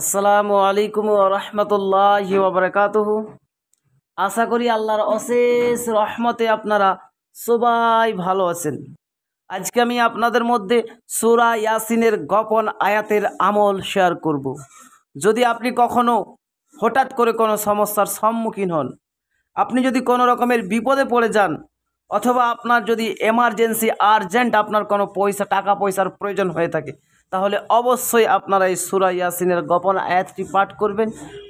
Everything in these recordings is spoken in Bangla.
আসসালামু আলাইকুম রহমতুল্লাহ ওবরাকাতহ আশা করি আল্লাহর অশেষ রহমতে আপনারা সবাই ভালো আছেন আজকে আমি আপনাদের মধ্যে সুরা ইয়াসিনের গোপন আয়াতের আমল শেয়ার করব। যদি আপনি কখনো হঠাৎ করে কোনো সমস্যার সম্মুখীন হন আপনি যদি কোনো রকমের বিপদে পড়ে যান অথবা আপনার যদি এমার্জেন্সি আর্জেন্ট আপনার কোনো পয়সা টাকা পয়সার প্রয়োজন হয়ে থাকে তাহলে অবশ্যই আপনারা এই সুরা ইয়াসিনের গোপন আয়াতটি পাঠ করবেন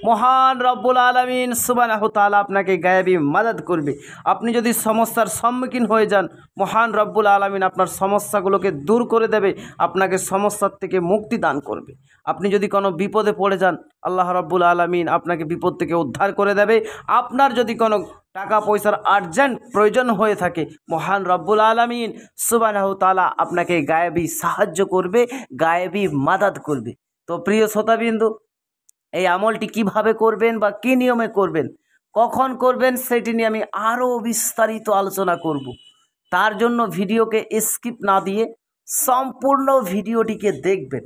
মহান রব্বুল আলমিন সুবানাহ তালা আপনাকে গায়াবি মাদাত করবে আপনি যদি সমস্যার সম্মুখীন হয়ে যান মহান রব্বুল আলমিন আপনার সমস্যাগুলোকে দূর করে দেবে আপনাকে সমস্যার থেকে মুক্তি দান করবে আপনি যদি কোনো বিপদে পড়ে যান আল্লাহ রব্বুল আলমিন আপনাকে বিপদ থেকে উদ্ধার করে দেবে আপনার যদি কোনো টাকা পয়সার আর্জেন্ট প্রয়োজন হয়ে থাকে মহান রব্বুল আলমিন সুবানাহ তালা আপনাকে গায়েবী সাহায্য করবে গায়েবী মাদাত করবে তো প্রিয় শ্রোতাবিন্দু এই আমলটি কিভাবে করবেন বা কী নিয়মে করবেন কখন করবেন সেটি নিয়ে আমি আরও বিস্তারিত আলোচনা করব তার জন্য ভিডিওকে স্কিপ না দিয়ে সম্পূর্ণ ভিডিওটিকে দেখবেন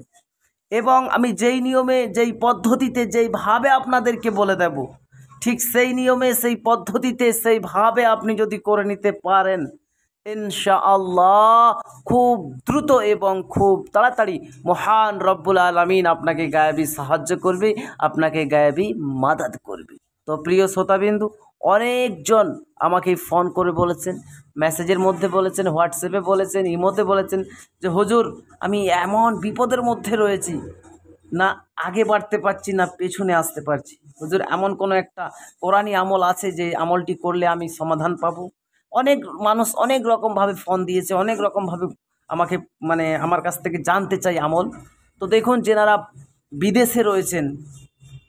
এবং আমি যেই নিয়মে যেই পদ্ধতিতে যেইভাবে আপনাদেরকে বলে দেব ঠিক সেই নিয়মে সেই পদ্ধতিতে সেইভাবে আপনি যদি করে নিতে পারেন ইনশা আল্লাহ খুব দ্রুত এবং খুব তাড়াতাড়ি মহান রব্বুল আলমিন আপনাকে গায়াবি সাহায্য করবে আপনাকে গায়াবি মাদাত করবে তো প্রিয় শ্রোতাবিন্দু অনেকজন আমাকে ফোন করে বলেছেন মেসেজের মধ্যে বলেছেন হোয়াটসঅ্যাপে বলেছেন ইমোতে বলেছেন যে হজুর আমি এমন বিপদের মধ্যে রয়েছি না আগে বাড়তে পারছি না পেছনে আসতে পারছি হুজুর এমন কোনো একটা কোরআনি আমল আছে যে আমলটি করলে আমি সমাধান পাবো অনেক মানুষ অনেক রকমভাবে ফোন দিয়েছে অনেক রকমভাবে আমাকে মানে আমার কাছ থেকে জানতে চাই আমল তো দেখুন যেনারা বিদেশে রয়েছেন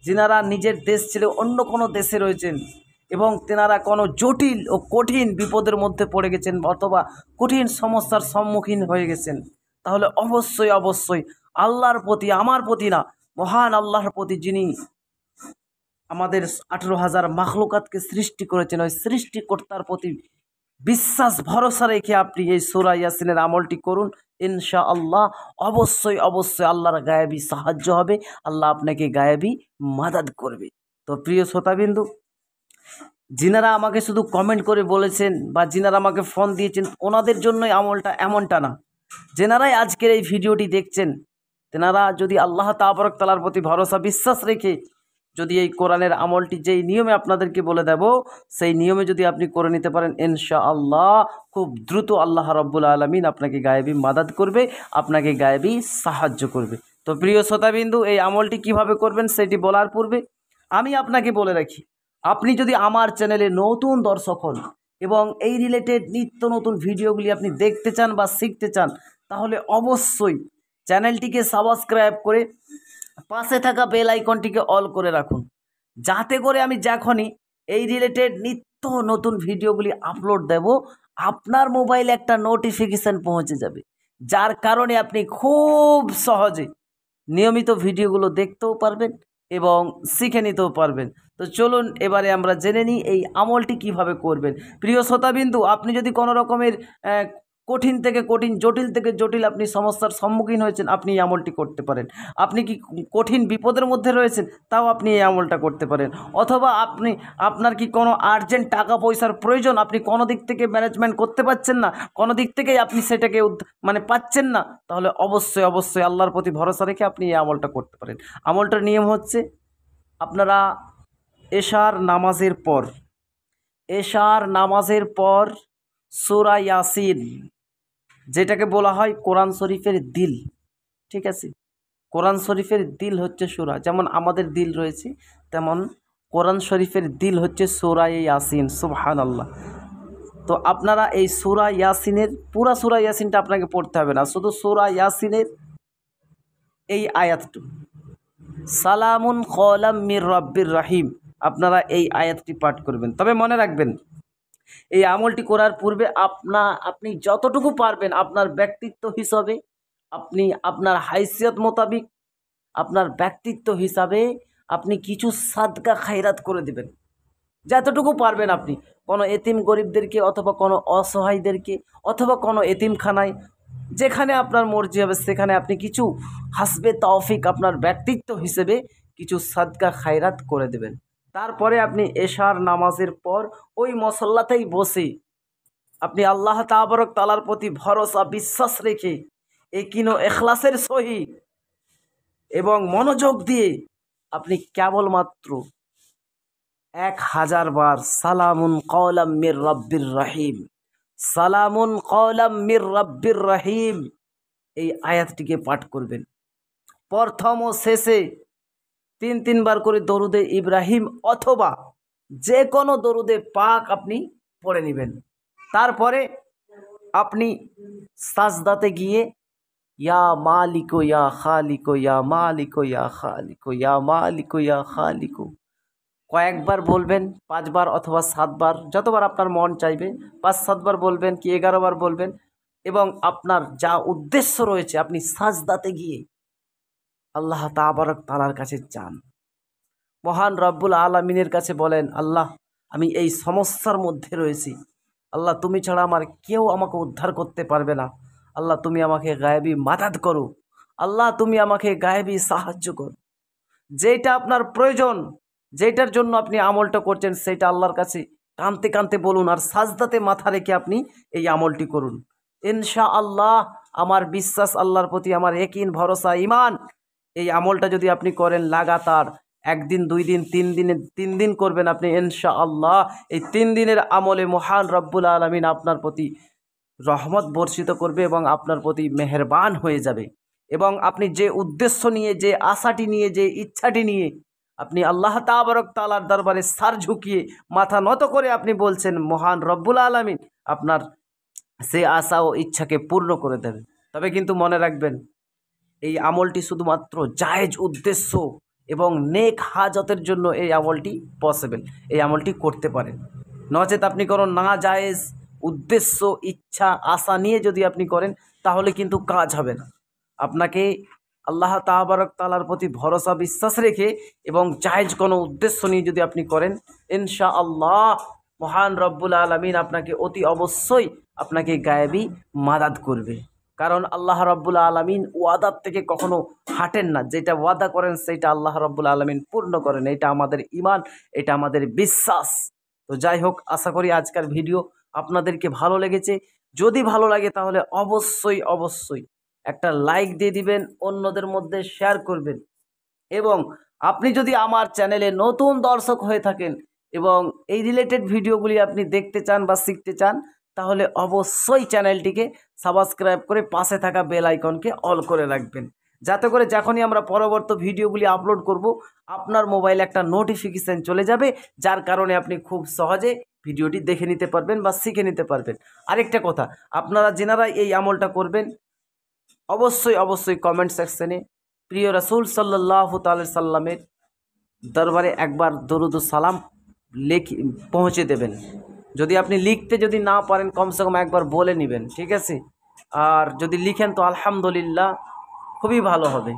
যেনারা নিজের দেশ ছেড়ে অন্য কোনো দেশে রয়েছেন এবং তেনারা কোনো জটিল ও কঠিন বিপদের মধ্যে পড়ে গেছেন অথবা কঠিন সমস্যার সম্মুখীন হয়ে গেছেন তাহলে অবশ্যই অবশ্যই আল্লাহর প্রতি আমার প্রতি না মহান আল্লাহর প্রতি যিনি আমাদের আঠেরো হাজার মাখলুকাতকে সৃষ্টি করেছেন ওই সৃষ্টিকর্তার প্রতি বিশ্বাস ভরসা রেখে আপনি এই সোরা ইয়াসিনের আমলটি করুন ইনশা আল্লাহ অবশ্যই অবশ্যই আল্লাহর গায়েবি সাহায্য হবে আল্লাহ আপনাকে গায়েবি মাদাদ করবে তো প্রিয় শ্রোতাবিন্দু যিনারা আমাকে শুধু কমেন্ট করে বলেছেন বা যিনারা আমাকে ফোন দিয়েছেন ওনাদের জন্যই আমলটা এমনটা না যেনারাই আজকের এই ভিডিওটি দেখছেন তেনারা যদি আল্লাহ তাবরক তালার প্রতি ভরসা বিশ্বাস রেখে যদি এই কোরআনের আমলটি যেই নিয়মে আপনাদেরকে বলে দেব সেই নিয়মে যদি আপনি করে নিতে পারেন ইনশা আল্লাহ খুব দ্রুত আল্লাহ রব্বুল আলমিন আপনাকে গায়েবী মাদাত করবে আপনাকে গায়েবী সাহায্য করবে তো প্রিয় শ্রোতাবিন্দু এই আমলটি কিভাবে করবেন সেটি বলার পূর্বে আমি আপনাকে বলে রাখি আপনি যদি আমার চ্যানেলে নতুন দর্শক হন এবং এই রিলেটেড নিত্য নতুন ভিডিওগুলি আপনি দেখতে চান বা শিখতে চান তাহলে অবশ্যই চ্যানেলটিকে সাবস্ক্রাইব করে পাশে থাকা বেল আইকনটিকে অল করে রাখুন যাতে করে আমি যখনই এই রিলেটেড নিত্য নতুন ভিডিওগুলি আপলোড দেব আপনার মোবাইলে একটা নোটিফিকেশান পৌঁছে যাবে যার কারণে আপনি খুব সহজে নিয়মিত ভিডিওগুলো দেখতেও পারবেন এবং শিখে নিতেও পারবেন তো চলুন এবারে আমরা জেনে নিই এই আমলটি কিভাবে করবেন প্রিয় শ্রোতাবিন্দু আপনি যদি কোনো রকমের কঠিন থেকে কঠিন জটিল থেকে জটিল আপনি সমস্যার সম্মুখীন হয়েছেন আপনি এই আমলটি করতে পারেন আপনি কি কঠিন বিপদের মধ্যে রয়েছেন তাও আপনি এই আমলটা করতে পারেন অথবা আপনি আপনার কি কোনো আর্জেন্ট টাকা পয়সার প্রয়োজন আপনি কোনো দিক থেকে ম্যানেজমেন্ট করতে পারছেন না কোনো দিক থেকেই আপনি সেটাকে মানে পাচ্ছেন না তাহলে অবশ্যই অবশ্যই আল্লাহর প্রতি ভরসা রেখে আপনি এই আমলটা করতে পারেন আমলটার নিয়ম হচ্ছে আপনারা এশার নামাজের পর এশার নামাজের পর সুরা ইয়াসিন যেটাকে বলা হয় কোরআন শরীফের দিল ঠিক আছে কোরআন শরীফের দিল হচ্ছে সুরা যেমন আমাদের দিল রয়েছে তেমন কোরআন শরীফের দিল হচ্ছে সুরা ইয়াসিন সুবহান আল্লাহ তো আপনারা এই সুরা ইয়াসিনের পুরা সুরা ইয়াসিনটা আপনাকে পড়তে হবে না শুধু সুরা ইয়াসিনের এই আয়াতটু সালামুন কলাম মির রব্বির রাহিম আপনারা এই আয়াতটি পাঠ করবেন তবে মনে রাখবেন এই আমলটি করার পূর্বে আপনা আপনি যতটুকু পারবেন আপনার ব্যক্তিত্ব হিসাবে আপনি আপনার হাইসিয়ত মোতাবিক আপনার ব্যক্তিত্ব হিসাবে আপনি কিছু সাদকা খায়রাত করে দেবেন যতটুকু পারবেন আপনি কোনো এতিম গরিবদেরকে অথবা কোনো অসহায়দেরকে অথবা কোনো এতিমখানায় যেখানে আপনার মর্জি হবে সেখানে আপনি কিছু হাসবে তৌফিক আপনার ব্যক্তিত্ব হিসেবে কিছু সাদকা খায়রাত করে দেবেন তারপরে আপনি এশার নামাজের পর ওই মশল্লাতেই বসে আপনি আল্লাহ তাবরক তালার প্রতি ভরসা বিশ্বাস রেখে একিনো এখলাসের সহি এবং মনোযোগ দিয়ে আপনি কেবলমাত্র এক হাজার বার সালামুন কলাম মির রব্বির রাহিম সালামুন কলাম মির রব্বির রাহিম এই আয়াতটিকে পাঠ করবেন প্রথম ও শেষে তিন তিনবার করে দরুদে ইব্রাহিম অথবা যে কোনো দরুদে পাক আপনি পড়ে নেবেন তারপরে আপনি সাজদাতে গিয়ে ইয়া মালিকো ইয়া খালিকো ইয়া মালিকো ইয়া খালিকো ইয়া মালিকো ইয়া খালিকো কয়েকবার বলবেন পাঁচবার অথবা সাতবার যতবার আপনার মন চাইবে পাঁচ সাতবার বলবেন কি এগারোবার বলবেন এবং আপনার যা উদ্দেশ্য রয়েছে আপনি সাজদাতে গিয়ে আল্লাহ তাবারক তালার কাছে চান মহান রব্বুল আলমিনের কাছে বলেন আল্লাহ আমি এই সমস্যার মধ্যে রয়েছি আল্লাহ তুমি ছাড়া আমার কেউ আমাকে উদ্ধার করতে পারবে না আল্লাহ তুমি আমাকে গায়েবী মাদাত করো আল্লাহ তুমি আমাকে গায়েবী সাহায্য করো যেটা আপনার প্রয়োজন যেটার জন্য আপনি আমলটা করছেন সেটা আল্লাহর কাছে কানতে কানতে বলুন আর সাজদাতে মাথা রেখে আপনি এই আমলটি করুন ইনশা আল্লাহ আমার বিশ্বাস আল্লাহর প্রতি আমার একিন ভরসা ইমান এই আমলটা যদি আপনি করেন লাগাতার একদিন দুই দিন তিন দিনে তিন দিন করবেন আপনি ইনশা আল্লাহ এই তিন দিনের আমলে মহান রব্বুল আলমিন আপনার প্রতি রহমত বর্ষিত করবে এবং আপনার প্রতি মেহরবান হয়ে যাবে এবং আপনি যে উদ্দেশ্য নিয়ে যে আশাটি নিয়ে যে ইচ্ছাটি নিয়ে আপনি আল্লাহ তাবারক তালার দরবারে সার ঝুঁকিয়ে মাথা নত করে আপনি বলছেন মহান রব্বুল আলমিন আপনার সে আশা ও ইচ্ছাকে পূর্ণ করে দেবেন তবে কিন্তু মনে রাখবেন এই আমলটি শুধুমাত্র জায়েজ উদ্দেশ্য এবং নেক হাজতের জন্য এই আমলটি পসিবল এই আমলটি করতে পারেন নচেত আপনি কোনো না জায়েজ উদ্দেশ্য ইচ্ছা আশা নিয়ে যদি আপনি করেন তাহলে কিন্তু কাজ হবে না আপনাকে আল্লাহ তাহবারক তালার প্রতি ভরসা বিশ্বাস রেখে এবং জায়েজ কোনো উদ্দেশ্য নিয়ে যদি আপনি করেন ইনশা আল্লাহ মহান রব্বুল আলমিন আপনাকে অতি অবশ্যই আপনাকে গায়েবী মাদাত করবে কারণ আল্লাহ রব্বুল আলমিন ওয়াদার থেকে কখনো হাঁটেন না যেটা ওয়াদা করেন সেটা আল্লাহ রব্বুল আলমিন পূর্ণ করেন এটা আমাদের ইমান এটা আমাদের বিশ্বাস তো যাই হোক আশা করি আজকাল ভিডিও আপনাদেরকে ভালো লেগেছে যদি ভালো লাগে তাহলে অবশ্যই অবশ্যই একটা লাইক দিয়ে দিবেন অন্যদের মধ্যে শেয়ার করবেন এবং আপনি যদি আমার চ্যানেলে নতুন দর্শক হয়ে থাকেন এবং এই রিলেটেড ভিডিওগুলি আপনি দেখতে চান বা শিখতে চান তাহলে অবশ্যই চ্যানেলটিকে সাবস্ক্রাইব করে পাশে থাকা বেল আইকনকে অল করে রাখবেন যাতে করে যখনই আমরা পরবর্তী ভিডিওগুলি আপলোড করব আপনার মোবাইলে একটা নোটিফিকেশান চলে যাবে যার কারণে আপনি খুব সহজে ভিডিওটি দেখে নিতে পারবেন বা শিখে নিতে পারবেন আরেকটা কথা আপনারা যেনারা এই আমলটা করবেন অবশ্যই অবশ্যই কমেন্ট সেকশনে প্রিয় রাসুল সাল্লাহ তাল সাল্লামের দরবারে একবার দরুদ সালাম লেখি পৌঁছে দেবেন যদি আপনি লিখতে যদি না পারেন কমসে কম একবার বলে নেবেন ঠিক আছে আর যদি লিখেন তো আলহামদুলিল্লাহ খুবই ভালো হবে